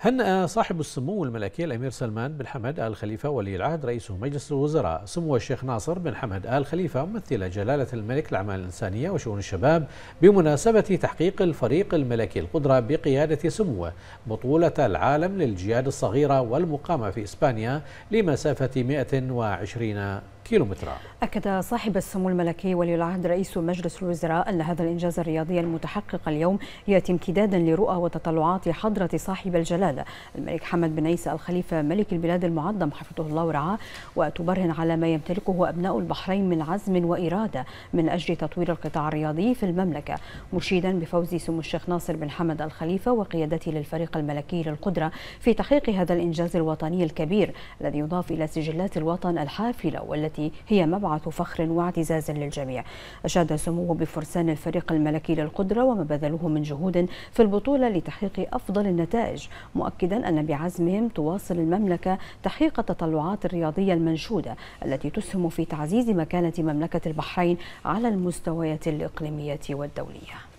هنأ صاحب السمو الملكي الأمير سلمان بن حمد آل خليفة ولي العهد رئيس مجلس الوزراء سمو الشيخ ناصر بن حمد آل خليفة ممثل جلالة الملك الأعمال الإنسانية وشؤون الشباب بمناسبة تحقيق الفريق الملكي القدرة بقيادة سموه بطولة العالم للجياد الصغيرة والمقامة في إسبانيا لمسافة 120 كيلومترا أكد صاحب السمو الملكي ولي العهد رئيس مجلس الوزراء أن هذا الإنجاز الرياضي المتحقق اليوم يأتي امتدادا لرؤى وتطلعات حضرة صاحب الجلالة الملك حمد بن عيسى الخليفة ملك البلاد المعظم حفظه الله ورعاه وتبرهن على ما يمتلكه أبناء البحرين من عزم وإرادة من أجل تطوير القطاع الرياضي في المملكة مشيدا بفوز سمو الشيخ ناصر بن حمد الخليفة وقيادته للفريق الملكي للقدرة في تحقيق هذا الإنجاز الوطني الكبير الذي يضاف إلى سجلات الوطن الحافلة والتي التي هي مبعث فخر واعتزاز للجميع أشاد سموه بفرسان الفريق الملكي للقدرة وما بذلوه من جهود في البطولة لتحقيق أفضل النتائج مؤكدا أن بعزمهم تواصل المملكة تحقيق التطلعات الرياضية المنشودة التي تسهم في تعزيز مكانة مملكة البحرين على المستويات الإقليمية والدولية